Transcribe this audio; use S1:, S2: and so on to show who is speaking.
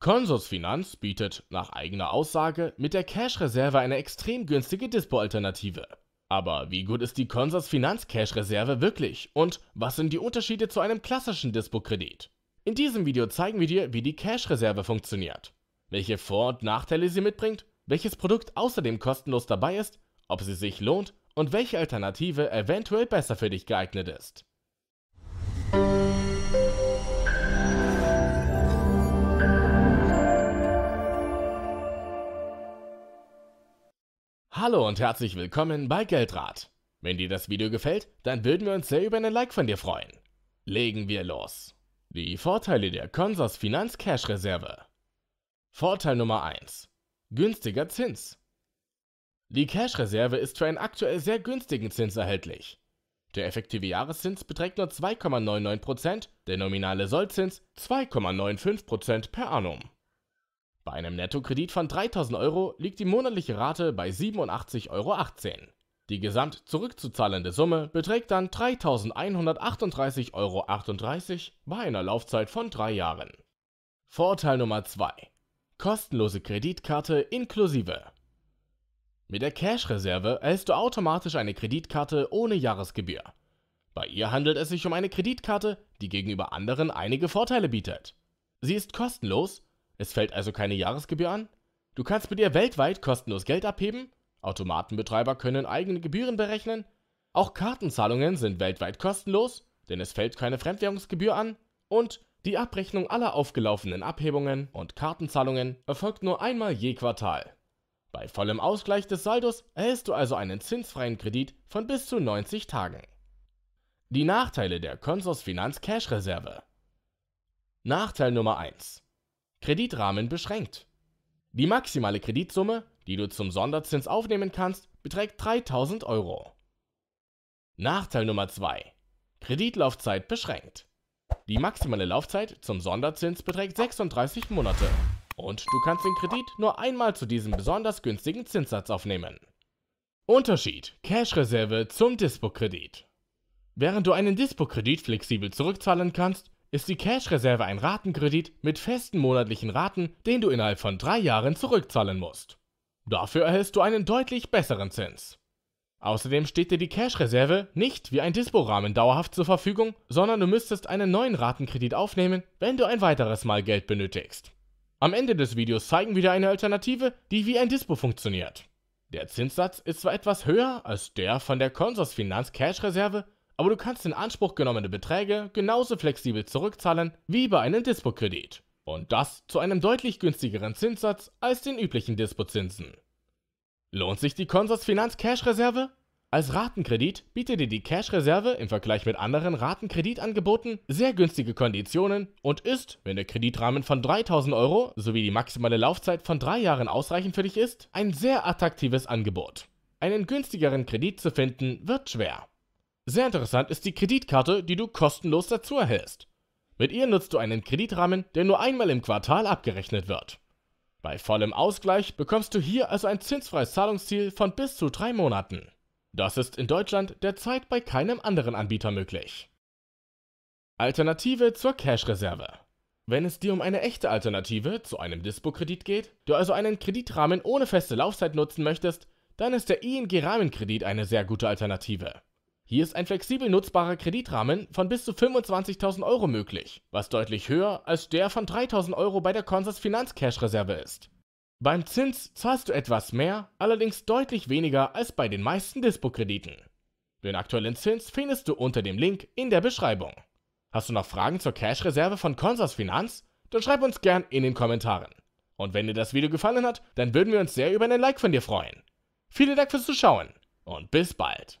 S1: Consors Consorsfinanz bietet nach eigener Aussage mit der Cash-Reserve eine extrem günstige Dispo-Alternative. Aber wie gut ist die Consors Consorsfinanz Cash-Reserve wirklich und was sind die Unterschiede zu einem klassischen Dispo-Kredit? In diesem Video zeigen wir dir, wie die Cash-Reserve funktioniert, welche Vor- und Nachteile sie mitbringt, welches Produkt außerdem kostenlos dabei ist, ob sie sich lohnt und welche Alternative eventuell besser für dich geeignet ist. Hallo und herzlich willkommen bei Geldrat. Wenn dir das Video gefällt, dann würden wir uns sehr über einen Like von dir freuen. Legen wir los. Die Vorteile der Consors Finanz Cash Reserve. Vorteil Nummer 1. Günstiger Zins. Die Cash Reserve ist für einen aktuell sehr günstigen Zins erhältlich. Der effektive Jahreszins beträgt nur 2,99%, der nominale Sollzins 2,95% per annum. Bei einem Nettokredit von 3000 Euro liegt die monatliche Rate bei 87,18 Euro. Die gesamt zurückzuzahlende Summe beträgt dann 3138,38 Euro bei einer Laufzeit von drei Jahren. Vorteil Nummer 2. Kostenlose Kreditkarte inklusive. Mit der Cash-Reserve erhältst du automatisch eine Kreditkarte ohne Jahresgebühr. Bei ihr handelt es sich um eine Kreditkarte, die gegenüber anderen einige Vorteile bietet. Sie ist kostenlos es fällt also keine Jahresgebühr an? Du kannst mit ihr weltweit kostenlos Geld abheben? Automatenbetreiber können eigene Gebühren berechnen? Auch Kartenzahlungen sind weltweit kostenlos, denn es fällt keine Fremdwährungsgebühr an? Und die Abrechnung aller aufgelaufenen Abhebungen und Kartenzahlungen erfolgt nur einmal je Quartal. Bei vollem Ausgleich des Saldos erhältst du also einen zinsfreien Kredit von bis zu 90 Tagen. Die Nachteile der Consors Finanz Cash Reserve Nachteil Nummer 1 Kreditrahmen beschränkt. Die maximale Kreditsumme, die du zum Sonderzins aufnehmen kannst, beträgt 3000 Euro. Nachteil Nummer 2. Kreditlaufzeit beschränkt. Die maximale Laufzeit zum Sonderzins beträgt 36 Monate und du kannst den Kredit nur einmal zu diesem besonders günstigen Zinssatz aufnehmen. Unterschied Cash-Reserve zum Dispo-Kredit Während du einen Dispo-Kredit flexibel zurückzahlen kannst, ist die Cash-Reserve ein Ratenkredit mit festen monatlichen Raten, den du innerhalb von drei Jahren zurückzahlen musst. Dafür erhältst du einen deutlich besseren Zins. Außerdem steht dir die Cash-Reserve nicht wie ein Disporahmen dauerhaft zur Verfügung, sondern du müsstest einen neuen Ratenkredit aufnehmen, wenn du ein weiteres Mal Geld benötigst. Am Ende des Videos zeigen wir dir eine Alternative, die wie ein Dispo funktioniert. Der Zinssatz ist zwar etwas höher als der von der Consors Finanz Cash Reserve, aber du kannst in Anspruch genommene Beträge genauso flexibel zurückzahlen wie bei einem Dispo-Kredit. Und das zu einem deutlich günstigeren Zinssatz als den üblichen Dispo-Zinsen. Lohnt sich die Consors Finanz Cash Reserve? Als Ratenkredit bietet dir die Cash Reserve im Vergleich mit anderen Ratenkreditangeboten sehr günstige Konditionen und ist, wenn der Kreditrahmen von 3000 Euro sowie die maximale Laufzeit von drei Jahren ausreichend für dich ist, ein sehr attraktives Angebot. Einen günstigeren Kredit zu finden wird schwer. Sehr interessant ist die Kreditkarte, die du kostenlos dazu erhältst. Mit ihr nutzt du einen Kreditrahmen, der nur einmal im Quartal abgerechnet wird. Bei vollem Ausgleich bekommst du hier also ein zinsfreies Zahlungsziel von bis zu drei Monaten. Das ist in Deutschland derzeit bei keinem anderen Anbieter möglich. Alternative zur Cash-Reserve. Wenn es dir um eine echte Alternative zu einem Dispo-Kredit geht, du also einen Kreditrahmen ohne feste Laufzeit nutzen möchtest, dann ist der ING-Rahmenkredit eine sehr gute Alternative. Hier ist ein flexibel nutzbarer Kreditrahmen von bis zu 25.000 Euro möglich, was deutlich höher als der von 3.000 Euro bei der Consors Finanzcash-Reserve ist. Beim Zins zahlst du etwas mehr, allerdings deutlich weniger als bei den meisten Dispo-Krediten. Den aktuellen Zins findest du unter dem Link in der Beschreibung. Hast du noch Fragen zur Cash-Reserve von Consors Finanz? Dann schreib uns gern in den Kommentaren. Und wenn dir das Video gefallen hat, dann würden wir uns sehr über einen Like von dir freuen. Vielen Dank fürs Zuschauen und bis bald.